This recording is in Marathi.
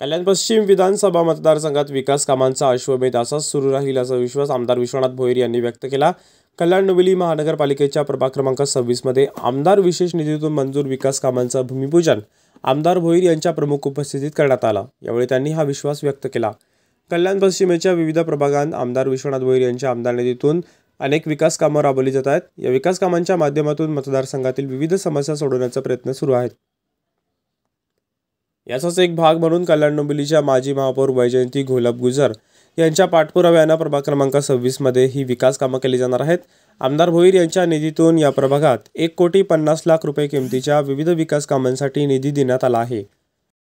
कल्याण पश्चिम विधानसभा मतदारसंघात विकास कामांचा अश्वमेध असाच सुरू राहील असा विश्वास आमदार विश्वनाथ भोईर यांनी व्यक्त केला कल्याण नोबिली महानगरपालिकेच्या प्रभाग क्रमांक सव्वीसमध्ये आमदार विशेष निधीतून मंजूर विकास कामांचं भूमिपूजन आमदार भोईर यांच्या प्रमुख उपस्थितीत करण्यात आला यावेळी त्यांनी हा विश्वास व्यक्त केला कल्याण पश्चिमेच्या विविध प्रभागांत आमदार विश्वनाथ भोईर यांच्या आमदार निधीतून अनेक विकास कामं राबवली जात आहेत या विकास कामांच्या माध्यमातून मतदारसंघातील विविध समस्या सोडवण्याचा प्रयत्न सुरू आहेत याचाच एक भाग म्हणून कल्याण डोंबिवलीच्या माजी महापौर वैजयंती घोलप गुजर यांच्या पाठपुराव्यानं प्रभाग क्रमांक सव्वीसमध्ये ही विकास कामं केली जाणार आहेत आमदार भोईर यांच्या निधीतून या प्रभागात एक कोटी पन्नास लाख रुपये किमतीच्या विविध विकास कामांसाठी निधी देण्यात आला आहे